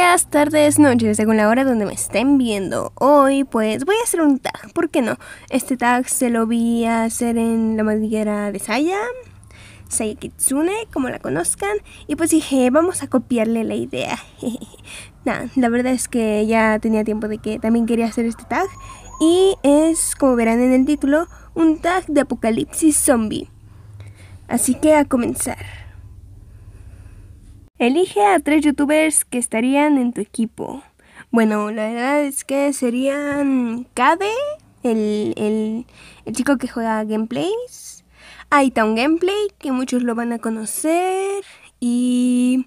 Buenas tardes, noches, según la hora donde me estén viendo. Hoy pues voy a hacer un tag, ¿por qué no? Este tag se lo vi hacer en la madriguera de Saya, Saya Kitsune, como la conozcan. Y pues dije, vamos a copiarle la idea. Nada, la verdad es que ya tenía tiempo de que también quería hacer este tag. Y es, como verán en el título, un tag de apocalipsis zombie. Así que a comenzar. Elige a tres youtubers que estarían en tu equipo. Bueno, la verdad es que serían Kade, el, el, chico que juega gameplays, un Gameplay, que muchos lo van a conocer, y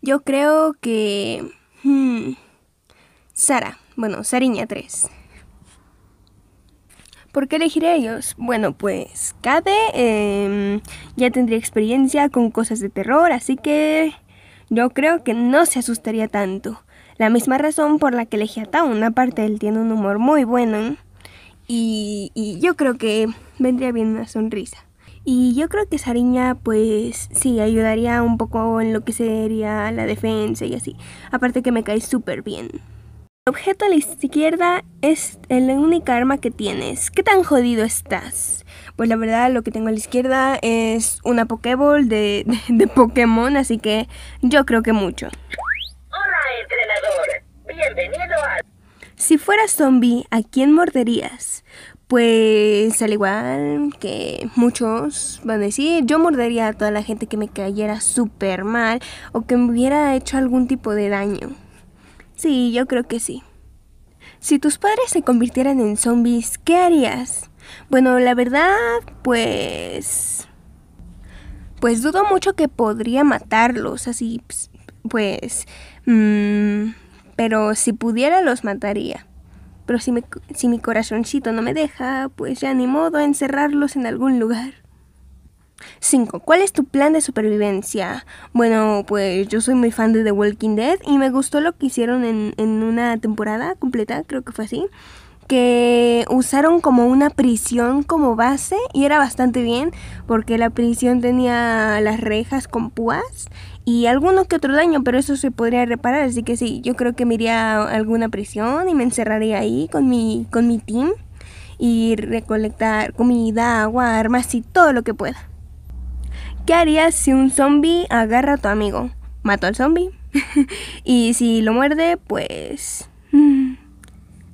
yo creo que... Hmm, Sara, bueno, Sariña 3. ¿Por qué elegir a ellos? Bueno, pues Kade em, ya tendría experiencia con cosas de terror, así que yo creo que no se asustaría tanto. La misma razón por la que elegí a Taun, aparte él tiene un humor muy bueno y, y yo creo que vendría bien una sonrisa. Y yo creo que Sariña, pues sí, ayudaría un poco en lo que sería la defensa y así. Aparte que me cae súper bien. El objeto a la izquierda es el única arma que tienes. ¿Qué tan jodido estás? Pues la verdad, lo que tengo a la izquierda es una Pokéball de, de, Pokémon, así que yo creo que mucho. Hola, entrenador. Bienvenido Si fueras zombie, ¿a quién morderías? Pues al igual que muchos van a decir, yo mordería a toda la gente que me cayera súper mal o que me hubiera hecho algún tipo de daño. Sí, yo creo que sí. Si tus padres se convirtieran en zombies, ¿qué harías? Bueno, la verdad, pues... Pues dudo mucho que podría matarlos, así, pues... Mm, pero si pudiera, los mataría. Pero si, si mi corazoncito no me deja, pues ya ni modo encerrarlos en algún lugar. 5. ¿Cuál es tu plan de supervivencia? Bueno, pues yo soy muy fan de The Walking Dead y me gustó lo que hicieron en, en una temporada completa, creo que fue así, que usaron como una prisión como base y era bastante bien porque la prisión tenía las rejas con púas y algunos que otro daño, pero eso se podría reparar, así que sí, yo creo que me iría a alguna prisión y me encerraría ahí con mi, con mi team y recolectar comida, agua, armas y todo lo que pueda. ¿Qué harías si un zombie agarra a tu amigo? Mato al zombie. y si lo muerde, pues... Mm,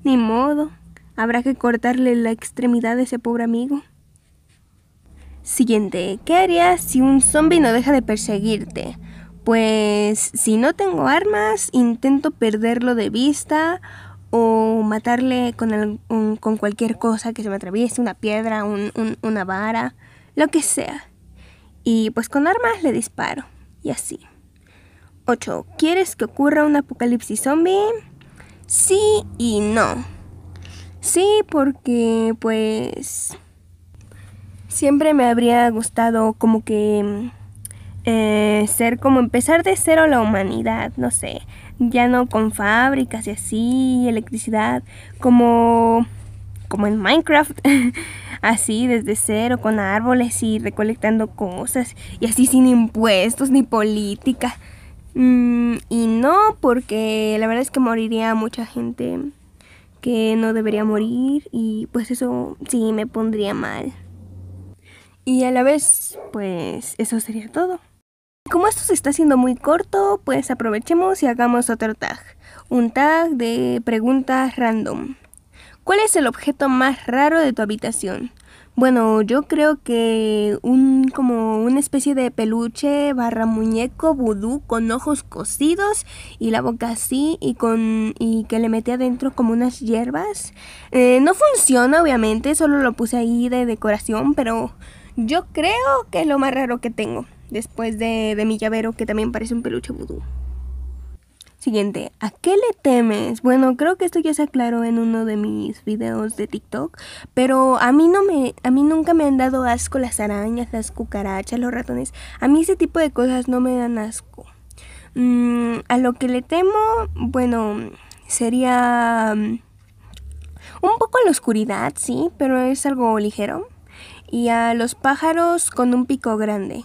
ni modo. Habrá que cortarle la extremidad de ese pobre amigo. Siguiente, ¿qué harías si un zombie no deja de perseguirte? Pues si no tengo armas, intento perderlo de vista o matarle con, con cualquier cosa que se me atraviese, una piedra, un, una vara, lo que sea. Y pues con armas le disparo. Y así. 8. ¿Quieres que ocurra un apocalipsis zombie? Sí y no. Sí, porque pues siempre me habría gustado como que eh, ser como empezar de cero la humanidad, no sé, ya no con fábricas y así, electricidad, como, como en Minecraft. así desde cero, con árboles y recolectando cosas, y así sin impuestos ni política. Mm, y no, porque la verdad es que moriría mucha gente que no debería morir y pues eso sí me pondría mal. Y a la vez, pues eso sería todo. Como esto se está haciendo muy corto, pues aprovechemos y hagamos otro tag. Un tag de preguntas random. ¿Cuál es el objeto más raro de tu habitación? Bueno, yo creo que un como una especie de peluche barra muñeco vudú con ojos cosidos y la boca así y con y que le mete adentro como unas hierbas. Eh, no funciona obviamente, solo lo puse ahí de decoración, pero yo creo que es lo más raro que tengo después de, de mi llavero que también parece un peluche vudú. Siguiente, ¿a qué le temes? Bueno, creo que esto ya se aclaró en uno de mis videos de TikTok, pero a mí no me a mí nunca me han dado asco las arañas, las cucarachas, los ratones. A mí ese tipo de cosas no me dan asco. Mm, a lo que le temo, bueno, sería mm, un poco a la oscuridad, sí, pero es algo ligero. Y a los pájaros con un pico grande.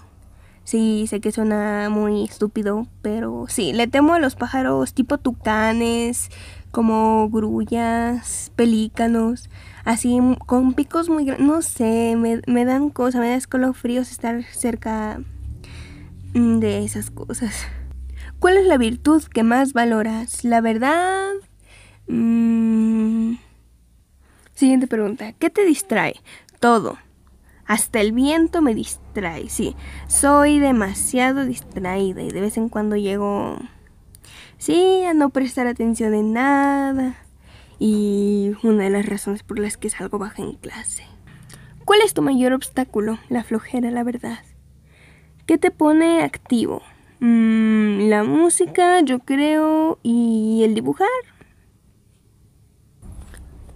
Sí, sé que suena muy estúpido, pero sí, le temo a los pájaros tipo tucanes, como grullas, pelícanos, así con picos muy grandes. No sé, me, dan cosas, me da escalofríos estar cerca mm, de esas cosas. ¿Cuál es la virtud que más valoras? La verdad... Mm, siguiente pregunta. ¿Qué te distrae? Todo. Hasta el viento me distrae, sí. Soy demasiado distraída y de vez en cuando llego, sí, a no prestar atención en nada. Y una de las razones por las que salgo baja en clase. ¿Cuál es tu mayor obstáculo? La flojera, la verdad. ¿Qué te pone activo? Mm, la música, yo creo, y el dibujar.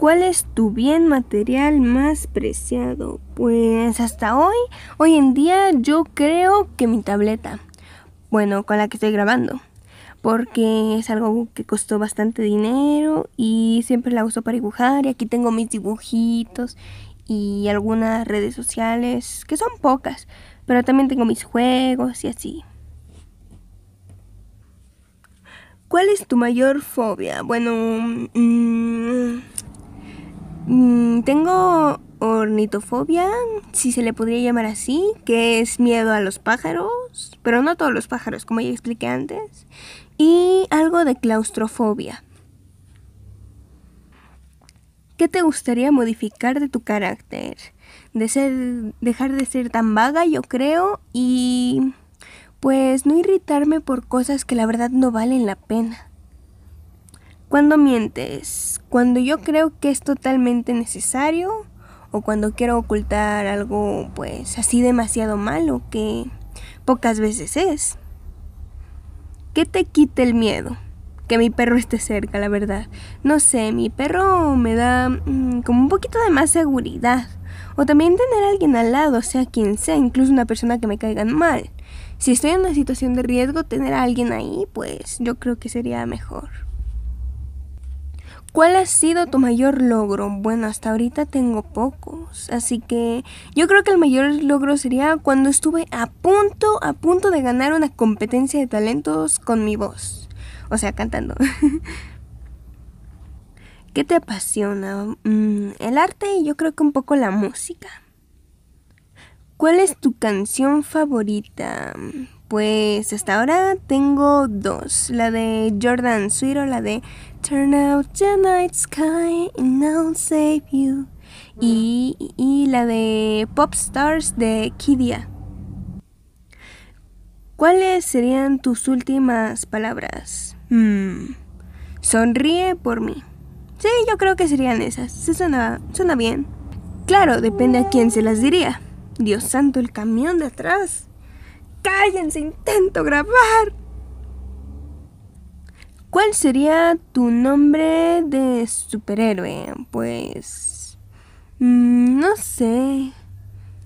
¿Cuál es tu bien material más preciado? Pues hasta hoy, hoy en día yo creo que mi tableta, bueno, con la que estoy grabando, porque es algo que costó bastante dinero y siempre la uso para dibujar y aquí tengo mis dibujitos y algunas redes sociales, que son pocas, pero también tengo mis juegos y así. ¿Cuál es tu mayor fobia? Bueno, mm, Mm, tengo ornitofobia, si se le podría llamar así, que es miedo a los pájaros, pero no a todos los pájaros, como ya expliqué antes, y algo de claustrofobia. ¿Qué te gustaría modificar de tu carácter? De dejar de ser tan vaga, yo creo, y pues no irritarme por cosas que la verdad no valen la pena. Cuando mientes, cuando yo creo que es totalmente necesario o cuando quiero ocultar algo pues así demasiado malo que pocas veces es. ¿Qué te quite el miedo? Que mi perro esté cerca, la verdad. No sé, mi perro me da mm, como un poquito de más seguridad. O también tener a alguien al lado, sea quien sea, incluso una persona que me caigan mal. Si estoy en una situación de riesgo, tener a alguien ahí, pues yo creo que sería mejor. ¿Cuál ha sido tu mayor logro? Bueno, hasta ahorita tengo pocos, así que yo creo que el mayor logro sería cuando estuve a punto, a punto de ganar una competencia de talentos con mi voz, o sea, cantando. ¿Qué te apasiona? Mm, el arte y yo creo que un poco la música. ¿Cuál es tu canción favorita? Pues hasta ahora tengo dos, la de Jordan Suiro, la de Turn out the night sky and I'll save you y, la de Pop Stars de Kidia. ¿Cuáles serían tus últimas palabras? Hmm, sonríe por mí. Sí, yo creo que serían esas. suena, suena bien. Claro, depende a quién se las diría. Dios santo, el camión de atrás. Cállense, intento grabar. ¿Cuál sería tu nombre de superhéroe? Pues... Mm, no sé.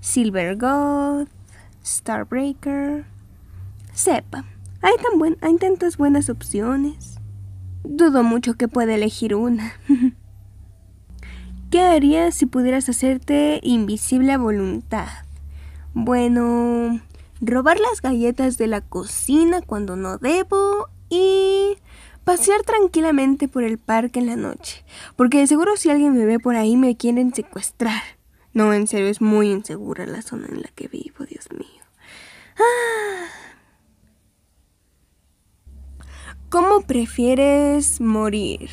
Silver God, Starbreaker. Sepa, hay tan hay tantas buenas opciones. Dudo mucho que pueda elegir una. ¿Qué harías si pudieras hacerte invisible a voluntad? Bueno, robar las galletas de la cocina cuando no debo y pasear tranquilamente por el parque en la noche, porque seguro si alguien me ve por ahí me quieren secuestrar. No, en serio, es muy insegura la zona en la que vivo, Dios mío. Ah. ¿Cómo prefieres morir?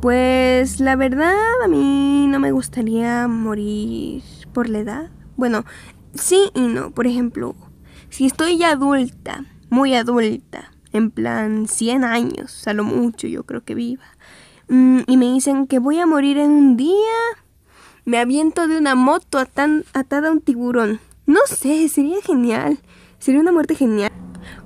Pues la verdad a mí no me gustaría morir por la edad. Bueno, sí y no. Por ejemplo, si estoy ya adulta, muy adulta, en plan 100 años, a lo mucho yo creo que viva, mm, y me dicen que voy a morir en un día, me aviento de una moto atada a un tiburón. No sé, sería genial, sería una muerte genial.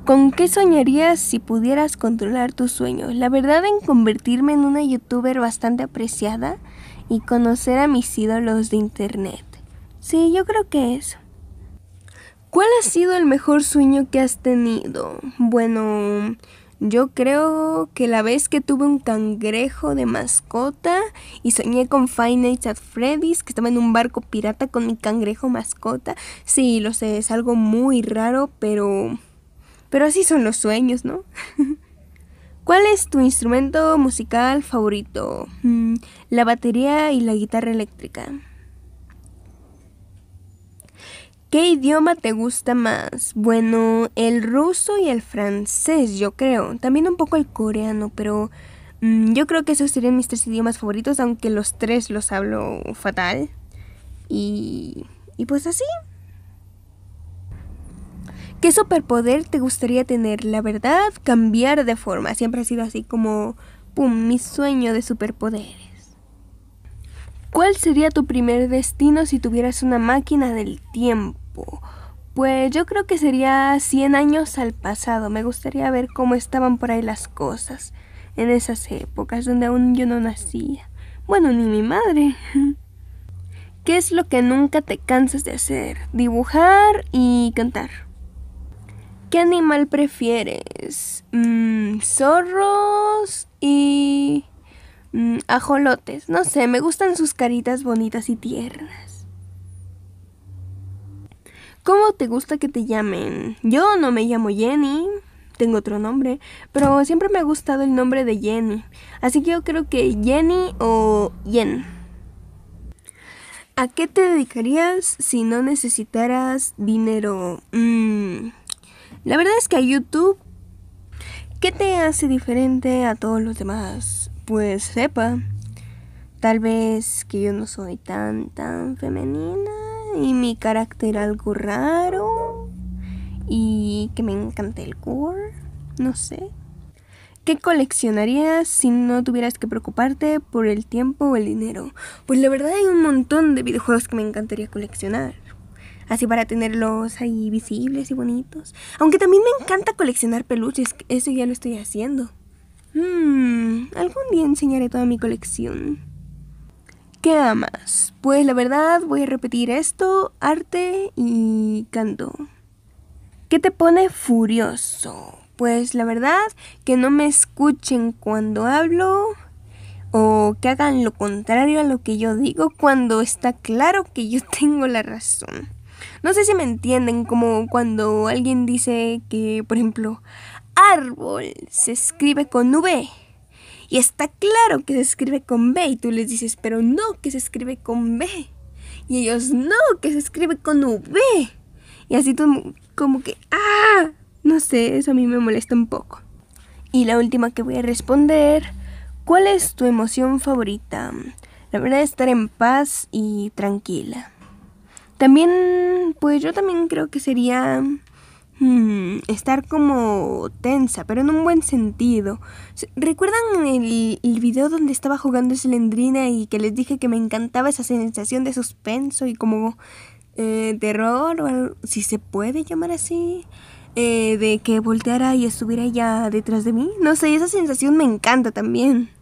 ¿Con qué soñarías si pudieras controlar tus sueños? La verdad en convertirme en una youtuber bastante apreciada y conocer a mis ídolos de internet. Sí, yo creo que eso. ¿Cuál ha sido el mejor sueño que has tenido? Bueno, yo creo que la vez que tuve un cangrejo de mascota y soñé con Five Nights at Freddy's, que estaba en un barco pirata con mi cangrejo mascota. Sí, lo sé, es algo muy raro, pero. Pero así son los sueños, ¿no? ¿Cuál es tu instrumento musical favorito? Mm, la batería y la guitarra eléctrica. ¿Qué idioma te gusta más? Bueno, el ruso y el francés, yo creo. También un poco el coreano, pero mm, yo creo que esos serían mis tres idiomas favoritos, aunque los tres los hablo fatal. Y, y pues así. ¿Qué superpoder te gustaría tener? La verdad, cambiar de forma. Siempre ha sido así como, ¡pum!, mi sueño de superpoderes. ¿Cuál sería tu primer destino si tuvieras una máquina del tiempo? Pues yo creo que sería 100 años al pasado. Me gustaría ver cómo estaban por ahí las cosas en esas épocas donde aún yo no nacía. Bueno, ni mi madre. ¿Qué es lo que nunca te cansas de hacer? Dibujar y cantar. ¿Qué animal prefieres? Mm, zorros y mm, ajolotes. No sé, me gustan sus caritas bonitas y tiernas. ¿Cómo te gusta que te llamen? Yo no me llamo Jenny, tengo otro nombre, pero siempre me ha gustado el nombre de Jenny. Así que yo creo que Jenny o Jen. ¿A qué te dedicarías si no necesitaras dinero? Mm, la verdad es que a YouTube, ¿qué te hace diferente a todos los demás? Pues sepa, tal vez que yo no soy tan, tan femenina y mi carácter algo raro y que me encanta el core, no sé. ¿Qué coleccionarías si no tuvieras que preocuparte por el tiempo o el dinero? Pues la verdad hay un montón de videojuegos que me encantaría coleccionar. Así para tenerlos ahí visibles y bonitos. Aunque también me encanta coleccionar peluches, eso ya lo estoy haciendo. Mmm, algún día enseñaré toda mi colección. ¿Qué amas? Pues la verdad voy a repetir esto, arte y canto. ¿Qué te pone furioso? Pues la verdad que no me escuchen cuando hablo o que hagan lo contrario a lo que yo digo cuando está claro que yo tengo la razón. No sé si me entienden como cuando alguien dice que, por ejemplo, árbol se escribe con V y está claro que se escribe con B y tú les dices, pero no, que se escribe con B. Y ellos, no, que se escribe con V. Y así tú como que, ah, no sé, eso a mí me molesta un poco. Y la última que voy a responder, ¿cuál es tu emoción favorita? La verdad es estar en paz y tranquila. También, pues yo también creo que sería Mm, estar como tensa, pero en un buen sentido. ¿Recuerdan el, el video donde estaba jugando lendrina y que les dije que me encantaba esa sensación de suspenso y como eh, terror, o si se puede llamar así? Eh, de que volteara y estuviera ya detrás de mí. No sé, esa sensación me encanta también.